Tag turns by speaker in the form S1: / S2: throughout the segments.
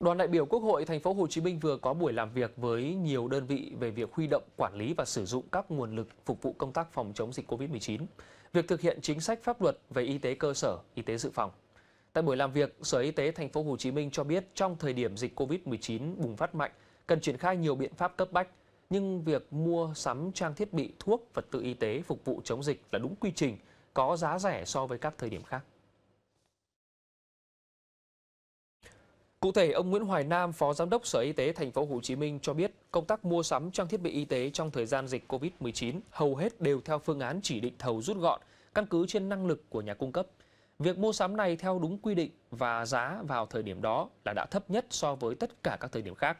S1: Đoàn đại biểu Quốc hội thành phố Hồ Chí Minh vừa có buổi làm việc với nhiều đơn vị về việc huy động, quản lý và sử dụng các nguồn lực phục vụ công tác phòng chống dịch COVID-19, việc thực hiện chính sách pháp luật về y tế cơ sở, y tế dự phòng. Tại buổi làm việc, Sở Y tế thành phố Hồ Chí Minh cho biết trong thời điểm dịch COVID-19 bùng phát mạnh, cần triển khai nhiều biện pháp cấp bách, nhưng việc mua sắm trang thiết bị, thuốc, vật tư y tế phục vụ chống dịch là đúng quy trình, có giá rẻ so với các thời điểm khác. Cụ thể, ông Nguyễn Hoài Nam, Phó Giám đốc Sở Y tế Thành phố Hồ Chí Minh cho biết, công tác mua sắm trang thiết bị y tế trong thời gian dịch COVID-19 hầu hết đều theo phương án chỉ định thầu rút gọn, căn cứ trên năng lực của nhà cung cấp. Việc mua sắm này theo đúng quy định và giá vào thời điểm đó là đã thấp nhất so với tất cả các thời điểm khác.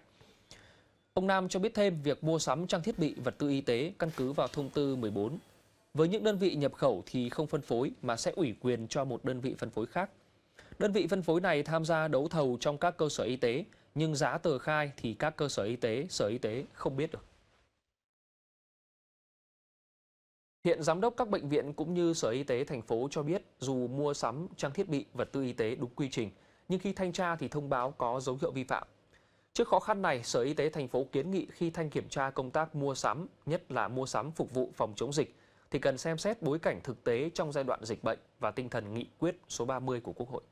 S1: Ông Nam cho biết thêm việc mua sắm trang thiết bị vật tư y tế căn cứ vào thông tư 14. Với những đơn vị nhập khẩu thì không phân phối mà sẽ ủy quyền cho một đơn vị phân phối khác Đơn vị phân phối này tham gia đấu thầu trong các cơ sở y tế, nhưng giá tờ khai thì các cơ sở y tế, sở y tế không biết được. Hiện giám đốc các bệnh viện cũng như Sở Y tế thành phố cho biết dù mua sắm trang thiết bị vật tư y tế đúng quy trình, nhưng khi thanh tra thì thông báo có dấu hiệu vi phạm. Trước khó khăn này, Sở Y tế thành phố kiến nghị khi thanh kiểm tra công tác mua sắm, nhất là mua sắm phục vụ phòng chống dịch, thì cần xem xét bối cảnh thực tế trong giai đoạn dịch bệnh và tinh thần nghị quyết số 30 của Quốc hội.